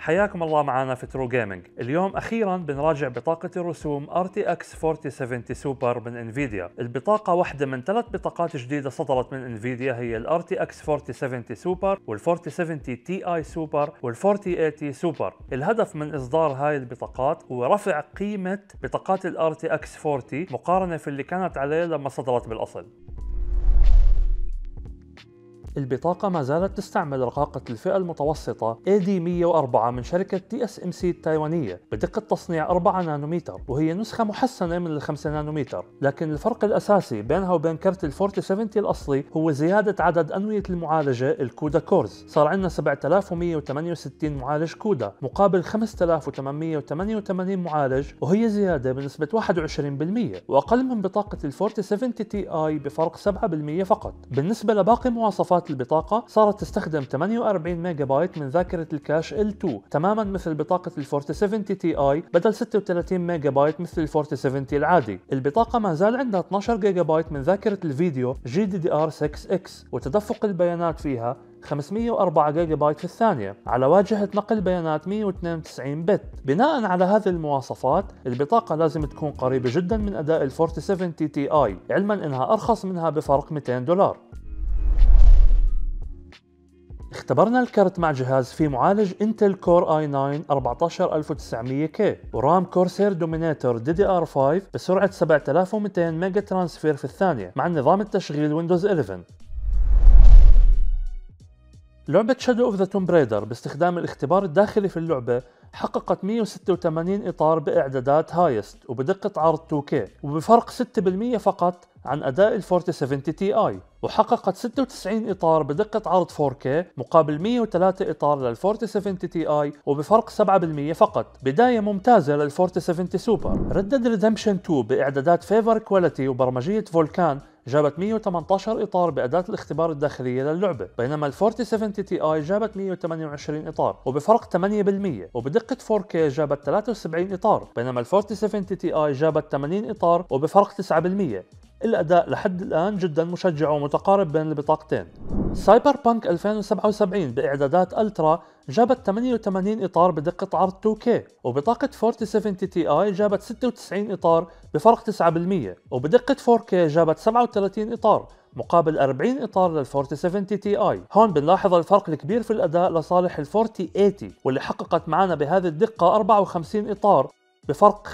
حياكم الله معنا في ترو جيمنج اليوم اخيرا بنراجع بطاقه الرسوم RTX 4070 سوبر من انفيديا البطاقه واحده من ثلاث بطاقات جديده صدرت من انفيديا هي ال RTX 4070 سوبر وال 4070 تي اي سوبر وال 4080 سوبر الهدف من اصدار هاي البطاقات هو رفع قيمه بطاقات ال RTX 40 مقارنه في اللي كانت عليه لما صدرت بالاصل البطاقة ما زالت تستعمل رقاقة الفئة المتوسطة AD104 من شركة TSMC التايوانية بدقة تصنيع 4 نانومتر وهي نسخة محسنة من ال 5 نانومتر لكن الفرق الأساسي بينها وبين كرت ال 4070 الأصلي هو زيادة عدد أنوية المعالجة الكودا كورز صار عندنا 7168 معالج كودا مقابل 5888 معالج وهي زيادة بنسبة 21% وأقل من بطاقة ال 4070 Ti بفرق 7% فقط بالنسبة لباقي مواصفات مساحات البطاقة صارت تستخدم 48 ميجا بايت من ذاكرة الكاش L2 تماما مثل بطاقة ال 4070 تي اي بدل 36 ميجا بايت مثل ال 4070 العادي البطاقة ما زال عندها 12 جيجا بايت من ذاكرة الفيديو جي دي دي ار 6 اكس وتدفق البيانات فيها 504 جيجا بايت في الثانية على واجهة نقل بيانات 192 بت بناء على هذه المواصفات البطاقة لازم تكون قريبة جدا من أداء الـ 4070 تي اي علما أنها أرخص منها بفرق 200 دولار اختبرنا الكرت مع جهاز فيه معالج انتل كور اي 9 14900 k ورام كورسير دومينيتور دي دي ار 5 بسرعه 7200 ميجا ترانسفير في الثانيه مع نظام التشغيل ويندوز 11 لعبة شادو اوف ذا توم بريدر باستخدام الاختبار الداخلي في اللعبة حققت 186 إطار بإعدادات هايست وبدقة عرض 2K وبفرق 6% فقط عن أداء ال 4070 تي آي وحققت 96 إطار بدقة عرض 4K مقابل 103 إطار لل 4070 تي آي وبفرق 7% فقط بداية ممتازة لل 4070 سوبر ردد ريدمشن 2 بإعدادات فيفر كواليتي وبرمجية فولكان جابت 118 إطار بأداة الاختبار الداخلية للعبة بينما ال 4070 تي آي جابت 128 إطار وبفرق 8% وبدقة 4K جابت 73 إطار بينما ال 4070 تي آي جابت 80 إطار وبفرق 9% الأداء لحد الآن جدا مشجع ومتقارب بين البطاقتين سايبر بانك 2077 بإعدادات ألترا جابت 88 إطار بدقة عرض 2K وبطاقة 4070 تي آي جابت 96 إطار بفرق 9% وبدقة 4K جابت 37 إطار مقابل 40 اطار لل 4070 تي اي هون بنلاحظ الفرق الكبير في الاداء لصالح ال 4080 واللي حققت معنا بهذه الدقه 54 اطار بفرق 45%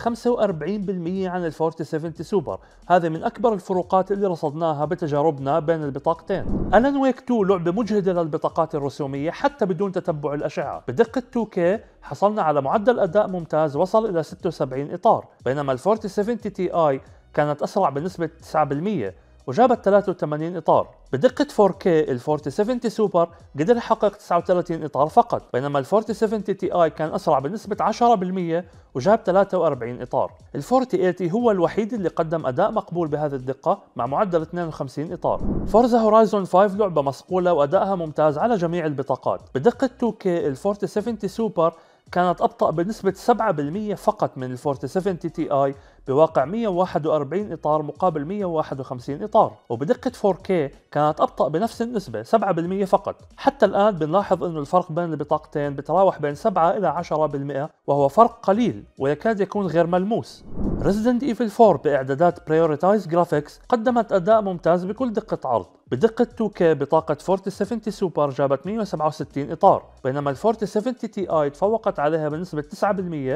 عن ال 4070 سوبر هذا من أكبر الفروقات اللي رصدناها بتجاربنا بين البطاقتين ألان ويك 2 لعبة مجهدة للبطاقات الرسومية حتى بدون تتبع الأشعة بدقة 2K حصلنا على معدل أداء ممتاز وصل إلى 76 إطار بينما ال 4070 تي آي كانت أسرع بنسبة 9% وجابت 83 إطار بدقة 4K ال 4070 سوبر قدر يحقق 39 إطار فقط بينما ال 4070 تي آي كان أسرع بنسبة 10% وجاب 43 إطار ال 4080 هو الوحيد اللي قدم أداء مقبول بهذه الدقة مع معدل 52 إطار فورزا هورايزون 5 لعبة مصقولة وأدائها ممتاز على جميع البطاقات بدقة 2K ال 4070 سوبر كانت أبطأ بنسبة 7% فقط من ال 4070 تي آي بواقع 141 إطار مقابل 151 إطار وبدقة 4K كانت أبطأ بنفس النسبة 7% فقط حتى الآن بنلاحظ أن الفرق بين البطاقتين بتراوح بين 7 إلى 10% وهو فرق قليل ويكاد يكون غير ملموس Resident Evil 4 بإعدادات Prioritize Graphics قدمت أداء ممتاز بكل دقة عرض بدقة 2 2K بطاقة فورتي 70 سوبر جابت 167 إطار بينما الفورتي 70 تي آي تفوقت عليها بنسبة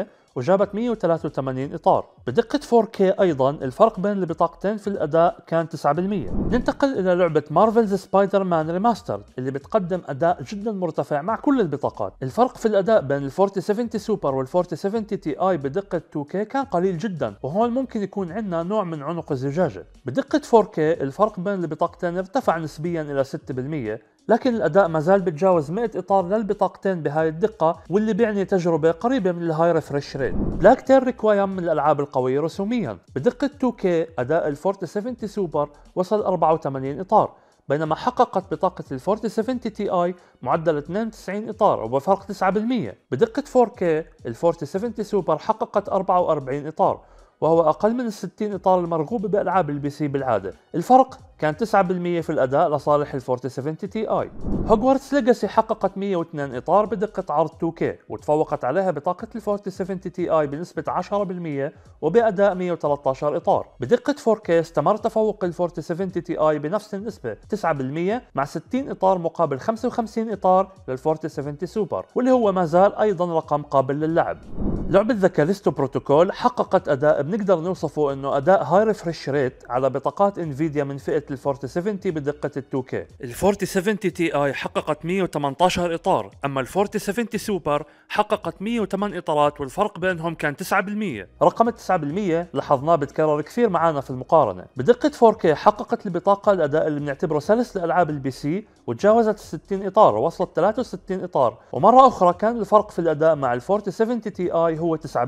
9% وجابت 183 إطار بدقة 4K أيضا الفرق بين البطاقتين في الأداء كان 9% ننتقل إلى لعبة مارفلز سبايدر مان ريماسترد اللي بتقدم أداء جدا مرتفع مع كل البطاقات الفرق في الأداء بين ال 4070 سوبر وال 4070 تي آي بدقة 2K كان قليل جدا وهون ممكن يكون عندنا نوع من عنق الزجاجة بدقة 4K الفرق بين البطاقتين ارتفع ارتفع نسبيا إلى 6% لكن الأداء ما زال بتجاوز 100 إطار للبطاقتين بهاي الدقة واللي بيعني تجربة قريبة من الهاي ريفرش ريت بلاك تير ريكوايم من الألعاب القوية رسوميا بدقة 2K أداء الفورتي 70 سوبر وصل 84 إطار بينما حققت بطاقة ال 4070 تي اي معدل 92 اطار وبفرق 9% بدقة 4K ال 4070 سوبر حققت 44 اطار وهو اقل من ال 60 اطار المرغوب بالعاب البي سي بالعادة الفرق كان 9% في الأداء لصالح ال 4070 تي آي هوجورتس ليجاسي حققت 102 إطار بدقة عرض 2K وتفوقت عليها بطاقة ال 4070 تي آي بنسبة 10% وبأداء 113 إطار بدقة 4K استمر تفوق ال 4070 تي آي بنفس النسبة 9% مع 60 إطار مقابل 55 إطار لل 4070 سوبر واللي هو ما زال أيضا رقم قابل للعب لعبة ذا كاليستو بروتوكول حققت أداء بنقدر نوصفه أنه أداء هاي ريفرش ريت على بطاقات انفيديا من فئة ال 4070 بدقة ال 2K ال 4070 تي اي حققت 118 اطار اما ال 4070 سوبر حققت 108 اطارات والفرق بينهم كان 9% رقم 9% لاحظناه بتكرر كثير معانا في المقارنة بدقة 4K حققت البطاقة الاداء اللي بنعتبره سلس لالعاب البي سي وتجاوزت 60 إطار ووصلت 63 إطار ومرة أخرى كان الفرق في الأداء مع ال 4070 تي آي هو 9%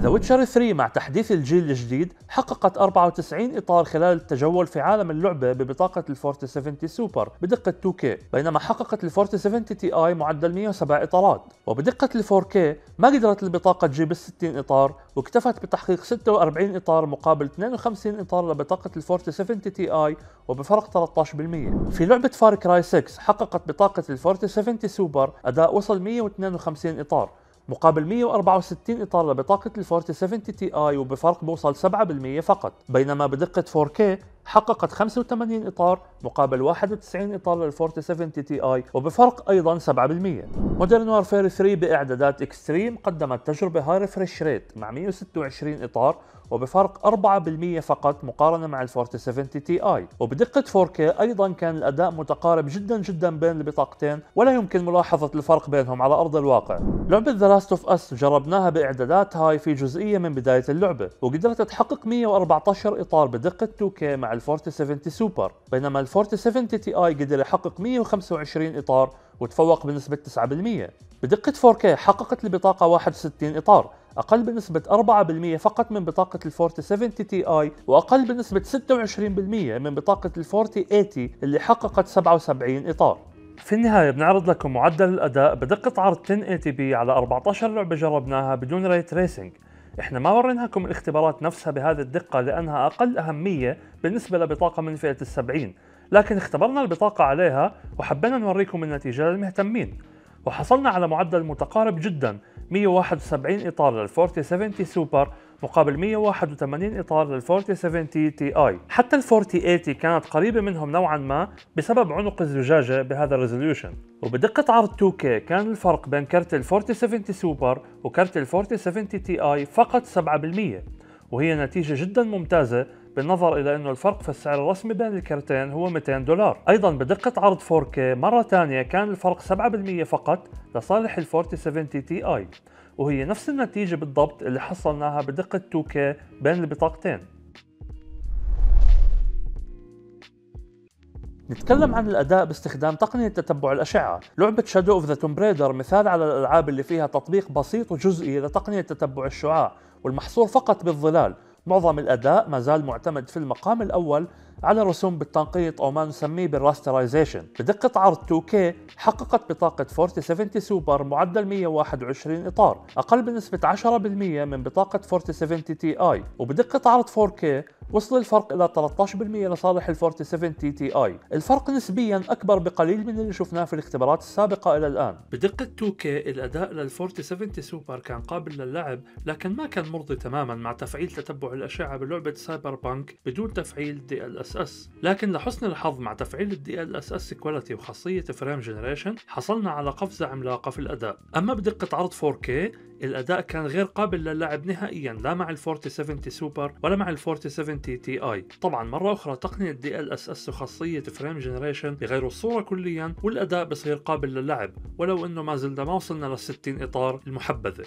ذا ويتشر 3 مع تحديث الجيل الجديد حققت 94 إطار خلال التجول في عالم اللعبة ببطاقة ال 4070 سوبر بدقة 2K بينما حققت ال 4070 تي آي معدل 107 إطارات وبدقة ال 4K ما قدرت البطاقة تجيب ال 60 إطار واكتفت بتحقيق 46 إطار مقابل 52 إطار لبطاقة ال 4070 تي آي وبفرق 13% في لعبة فار كراي 6 فولكس حققت بطاقة الفورتي 70 سوبر أداء وصل 152 إطار مقابل 164 إطار لبطاقة الفورتي 70 تي آي وبفرق بوصل 7% فقط بينما بدقة 4K حققت 85 إطار مقابل 91 إطار للفورتي 70 تي آي وبفرق أيضا 7% مودرن وارفير 3 بإعدادات إكستريم قدمت تجربة هاي ريفرش ريت مع 126 إطار وبفرق 4% فقط مقارنة مع الـ 70 تي اي وبدقة 4K أيضا كان الأداء متقارب جدا جدا بين البطاقتين ولا يمكن ملاحظة الفرق بينهم على أرض الواقع لعبة The Last of Us جربناها بإعدادات هاي في جزئية من بداية اللعبة وقدرت تحقق 114 إطار بدقة 2K مع الـ 70 سوبر بينما الـ 70 تي اي قدر يحقق 125 إطار وتفوق بنسبة 9% بدقة 4K حققت البطاقة 61 إطار أقل بنسبة 4% فقط من بطاقة الـ 4070 Ti وأقل بنسبة 26% من بطاقة الـ 4080 اللي حققت 77 إطار في النهاية بنعرض لكم معدل الأداء بدقة عرض 1080p على 14 لعبة جربناها بدون ريت تريسنج احنا ما وريناكم الاختبارات نفسها بهذه الدقة لأنها أقل أهمية بالنسبة لبطاقة من فئة السبعين لكن اختبرنا البطاقة عليها وحبينا نوريكم النتيجة للمهتمين وحصلنا على معدل متقارب جدا 171 إطار لل 4070 سوبر مقابل 181 إطار لل 4070 تي آي حتى ال 4080 كانت قريبة منهم نوعا ما بسبب عنق الزجاجة بهذا الريزوليوشن وبدقة عرض 2K كان الفرق بين كرت ال 4070 سوبر وكرت ال 4070 تي آي فقط 7% وهي نتيجة جدا ممتازة بالنظر إلى أنه الفرق في السعر الرسمي بين الكرتين هو 200 دولار أيضا بدقة عرض 4K مرة ثانية كان الفرق 7% فقط لصالح ال 4070 Ti وهي نفس النتيجة بالضبط اللي حصلناها بدقة 2K بين البطاقتين نتكلم عن الاداء باستخدام تقنيه تتبع الاشعه، لعبه شادو اوف ذا توم بريدر مثال على الالعاب اللي فيها تطبيق بسيط وجزئي لتقنيه تتبع الشعاع، والمحصور فقط بالظلال، معظم الأداء ما زال معتمد في المقام الأول على رسوم بالتنقيط أو ما نسميه بالراسترايزيشن بدقة عرض 2K حققت بطاقة 4070 سوبر معدل 121 إطار أقل بنسبة 10% من بطاقة 4070 تي آي وبدقة عرض 4K وصل الفرق إلى 13% لصالح ال 4070 تي تي آي الفرق نسبيا أكبر بقليل من اللي شفناه في الاختبارات السابقة إلى الآن بدقة 2K الأداء لل 4070 سوبر كان قابل للعب لكن ما كان مرضي تماما مع تفعيل تتبع الأشعة بلعبة سايبر بانك بدون تفعيل دي ال اس اس لكن لحسن الحظ مع تفعيل الدي ال اس اس كواليتي وخاصية فريم جنريشن حصلنا على قفزة عملاقة في الأداء أما بدقة عرض 4K الأداء كان غير قابل للعب نهائيا لا مع ال 4070 سوبر ولا مع ال 4070 MTTI طبعا مرة أخرى تقنية DLSS خاصية فريم جنريشن بغير الصورة كليا والأداء بصير قابل للعب ولو أنه ما زلنا ما وصلنا لل 60 إطار المحبذة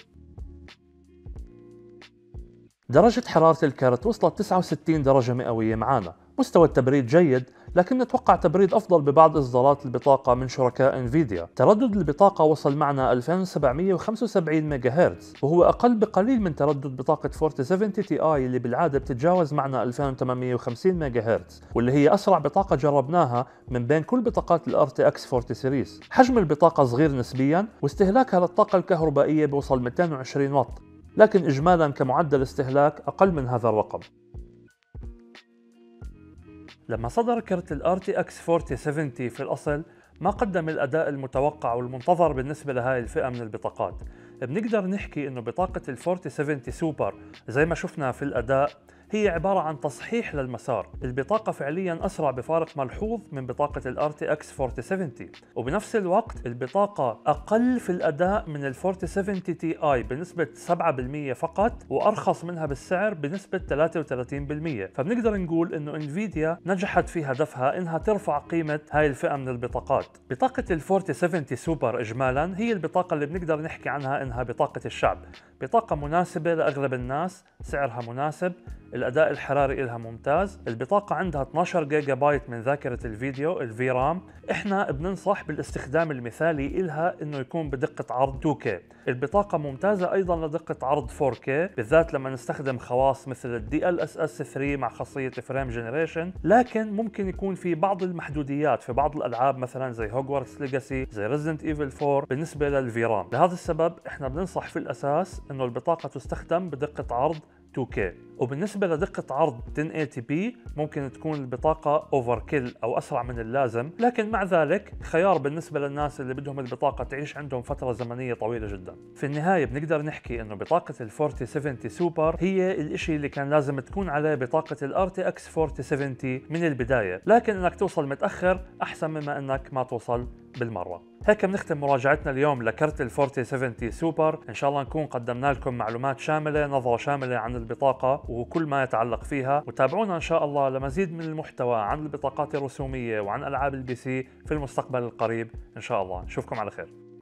درجة حرارة الكرت وصلت 69 درجة مئوية معانا مستوى التبريد جيد لكن نتوقع تبريد أفضل ببعض إصدارات البطاقة من شركاء انفيديا تردد البطاقة وصل معنا 2775 ميجا هرتز وهو أقل بقليل من تردد بطاقة 4070 تي آي اللي بالعادة بتتجاوز معنا 2850 ميجا هرتز واللي هي أسرع بطاقة جربناها من بين كل بطاقات تي RTX 40 سيريز حجم البطاقة صغير نسبيا واستهلاكها للطاقة الكهربائية بوصل 220 واط لكن إجمالا كمعدل استهلاك أقل من هذا الرقم لما صدر كرت الـ RTX 4070 في الأصل ما قدم الأداء المتوقع والمنتظر بالنسبة لهاي الفئة من البطاقات بنقدر نحكي إنه بطاقة الـ 4070 سوبر زي ما شفنا في الأداء هي عبارة عن تصحيح للمسار البطاقة فعليا أسرع بفارق ملحوظ من بطاقة الـ RTX 4070 وبنفس الوقت البطاقة أقل في الأداء من الـ 4070 Ti بنسبة 7% فقط وأرخص منها بالسعر بنسبة 33% فبنقدر نقول إنه انفيديا نجحت في هدفها إنها ترفع قيمة هاي الفئة من البطاقات بطاقة الـ 4070 سوبر إجمالا هي البطاقة اللي بنقدر نحكي عنها إنها بطاقة الشعب بطاقة مناسبة لأغلب الناس سعرها مناسب الأداء الحراري إلها ممتاز البطاقة عندها 12 جيجا بايت من ذاكرة الفيديو الفيرام إحنا بننصح بالاستخدام المثالي إلها إنه يكون بدقة عرض 2K البطاقة ممتازة أيضا لدقة عرض 4K بالذات لما نستخدم خواص مثل الـ DLSS 3 مع خاصية فريم جنريشن لكن ممكن يكون في بعض المحدوديات في بعض الألعاب مثلا زي هوجورتس ليجاسي زي ريزدنت ايفل 4 بالنسبة للفيرام لهذا السبب إحنا بننصح في الأساس انه البطاقه تستخدم بدقه عرض 2K وبالنسبة لدقة عرض 1080p ممكن تكون البطاقة اوفر كيل او اسرع من اللازم، لكن مع ذلك خيار بالنسبة للناس اللي بدهم البطاقة تعيش عندهم فترة زمنية طويلة جدا. في النهاية بنقدر نحكي انه بطاقة ال 4070 سوبر هي الإشي اللي كان لازم تكون عليه بطاقة ال RTX 4070 من البداية، لكن انك توصل متأخر احسن مما انك ما توصل بالمرة هيك بنختم مراجعتنا اليوم لكرت ال 4070 سوبر ان شاء الله نكون قدمنا لكم معلومات شاملة نظرة شاملة عن البطاقة وكل ما يتعلق فيها وتابعونا ان شاء الله لمزيد من المحتوى عن البطاقات الرسومية وعن العاب البي سي في المستقبل القريب ان شاء الله نشوفكم على خير